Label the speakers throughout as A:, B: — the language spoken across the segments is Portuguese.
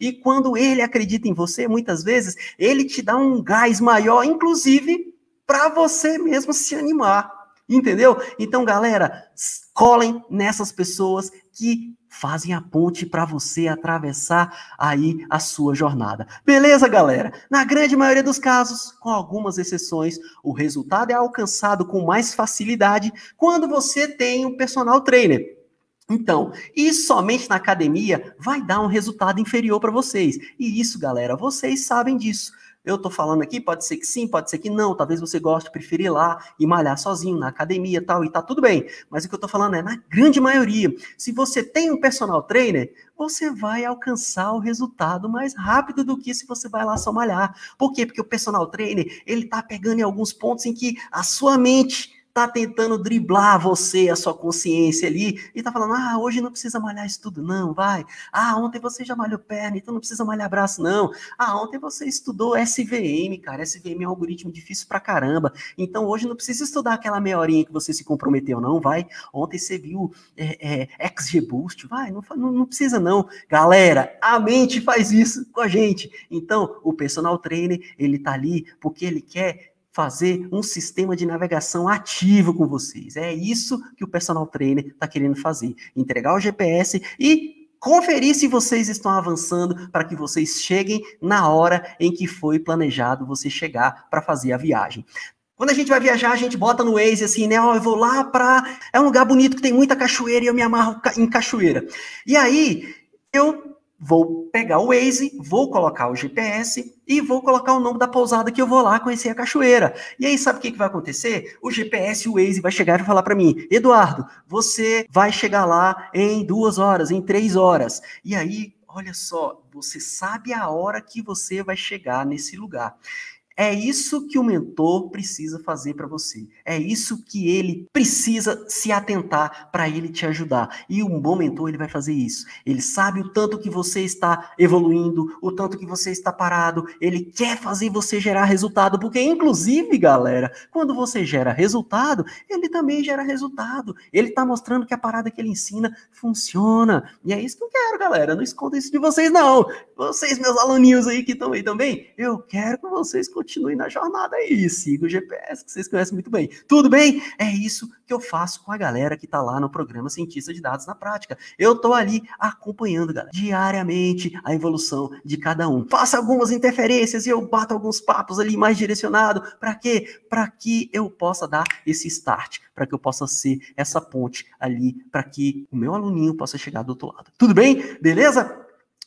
A: E quando ele acredita em você, muitas vezes, ele te dá um gás maior, inclusive para você mesmo se animar. Entendeu? Então, galera, colhem nessas pessoas que fazem a ponte para você atravessar aí a sua jornada. Beleza, galera? Na grande maioria dos casos, com algumas exceções, o resultado é alcançado com mais facilidade quando você tem um personal trainer então, e somente na academia vai dar um resultado inferior para vocês. E isso, galera, vocês sabem disso. Eu estou falando aqui, pode ser que sim, pode ser que não. Talvez você goste, preferir ir lá e malhar sozinho na academia e tal, e tá tudo bem. Mas o que eu estou falando é, na grande maioria, se você tem um personal trainer, você vai alcançar o resultado mais rápido do que se você vai lá só malhar. Por quê? Porque o personal trainer, ele tá pegando em alguns pontos em que a sua mente tá tentando driblar você, a sua consciência ali, e tá falando, ah, hoje não precisa malhar isso tudo, não, vai. Ah, ontem você já malhou perna, então não precisa malhar braço, não. Ah, ontem você estudou SVM, cara, SVM é um algoritmo difícil pra caramba, então hoje não precisa estudar aquela meia horinha que você se comprometeu, não, vai. Ontem você viu é, é, XGBoost, vai, não, não, não precisa não. Galera, a mente faz isso com a gente. Então, o personal trainer, ele tá ali porque ele quer fazer um sistema de navegação ativo com vocês. É isso que o personal trainer está querendo fazer: entregar o GPS e conferir se vocês estão avançando para que vocês cheguem na hora em que foi planejado você chegar para fazer a viagem. Quando a gente vai viajar, a gente bota no Waze assim, né? Ó, oh, eu vou lá para. É um lugar bonito que tem muita cachoeira e eu me amarro em cachoeira. E aí, eu Vou pegar o Waze, vou colocar o GPS e vou colocar o nome da pousada que eu vou lá conhecer a cachoeira. E aí, sabe o que, que vai acontecer? O GPS e o Waze vai chegar e falar para mim, Eduardo, você vai chegar lá em duas horas, em três horas. E aí, olha só, você sabe a hora que você vai chegar nesse lugar. É isso que o mentor precisa fazer para você. É isso que ele precisa se atentar para ele te ajudar. E um bom mentor ele vai fazer isso. Ele sabe o tanto que você está evoluindo, o tanto que você está parado. Ele quer fazer você gerar resultado, porque inclusive, galera, quando você gera resultado, ele também gera resultado. Ele está mostrando que a parada que ele ensina funciona. E é isso que eu quero, galera. Não esconda isso de vocês não. Vocês meus aluninhos aí que estão aí também, eu quero que vocês continue na jornada aí, siga o GPS que vocês conhecem muito bem. Tudo bem? É isso que eu faço com a galera que está lá no programa Cientista de Dados na Prática. Eu estou ali acompanhando, galera, diariamente a evolução de cada um. Faço algumas interferências e eu bato alguns papos ali mais direcionado. Para quê? Para que eu possa dar esse start, para que eu possa ser essa ponte ali, para que o meu aluninho possa chegar do outro lado. Tudo bem? Beleza?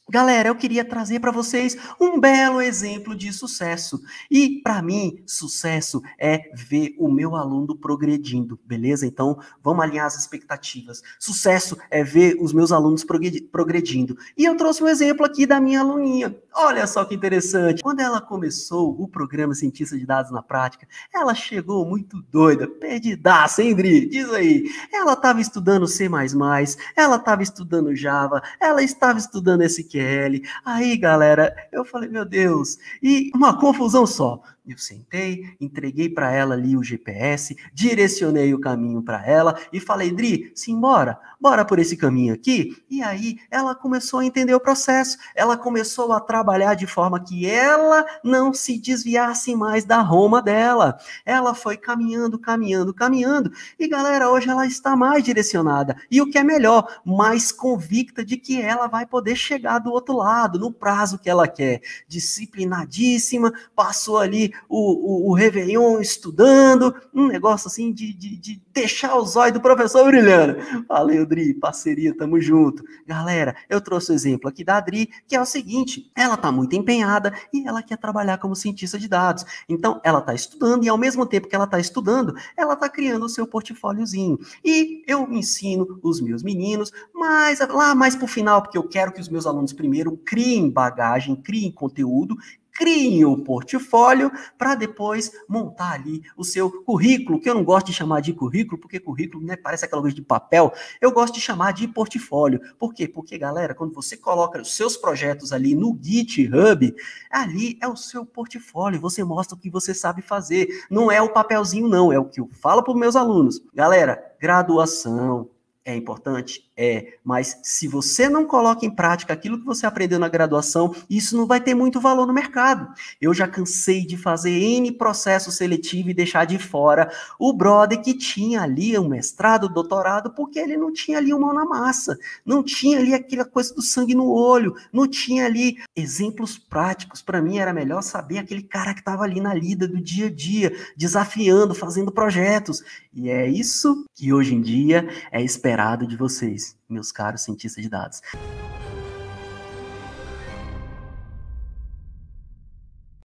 A: Galera, eu queria trazer para vocês um belo exemplo de sucesso. E para mim, sucesso é ver o meu aluno progredindo, beleza? Então, vamos alinhar as expectativas. Sucesso é ver os meus alunos progredindo. E eu trouxe um exemplo aqui da minha aluninha. Olha só que interessante. Quando ela começou o programa Cientista de Dados na Prática, ela chegou muito doida, perdidaça, hein, Dri? Diz aí. Ela estava estudando C++, ela estava estudando Java, ela estava estudando SQL, Kelly. Aí, galera, eu falei, meu Deus, e uma confusão só. Eu sentei, entreguei para ela ali o GPS, direcionei o caminho para ela e falei: "Dri, simbora, bora por esse caminho aqui". E aí ela começou a entender o processo. Ela começou a trabalhar de forma que ela não se desviasse mais da Roma dela. Ela foi caminhando, caminhando, caminhando. E galera, hoje ela está mais direcionada e o que é melhor, mais convicta de que ela vai poder chegar do outro lado no prazo que ela quer. Disciplinadíssima, passou ali o, o, o Réveillon estudando, um negócio assim de, de, de deixar os olhos do professor brilhando. Valeu, Dri, parceria, tamo junto. Galera, eu trouxe o um exemplo aqui da Dri, que é o seguinte: ela tá muito empenhada e ela quer trabalhar como cientista de dados. Então, ela tá estudando e ao mesmo tempo que ela tá estudando, ela tá criando o seu portfóliozinho. E eu ensino os meus meninos, mas lá mais pro final, porque eu quero que os meus alunos primeiro criem bagagem, criem conteúdo, crie o portfólio para depois montar ali o seu currículo, que eu não gosto de chamar de currículo, porque currículo né, parece aquela coisa de papel, eu gosto de chamar de portfólio. Por quê? Porque, galera, quando você coloca os seus projetos ali no GitHub, ali é o seu portfólio, você mostra o que você sabe fazer. Não é o papelzinho, não, é o que eu falo para os meus alunos. Galera, graduação é importante? É, mas se você não coloca em prática aquilo que você aprendeu na graduação, isso não vai ter muito valor no mercado. Eu já cansei de fazer N processo seletivo e deixar de fora o brother que tinha ali um mestrado, doutorado, porque ele não tinha ali o mão na massa, não tinha ali aquela coisa do sangue no olho, não tinha ali exemplos práticos. Para mim era melhor saber aquele cara que estava ali na lida do dia a dia, desafiando, fazendo projetos. E é isso que hoje em dia é esperado de vocês meus caros cientistas de dados.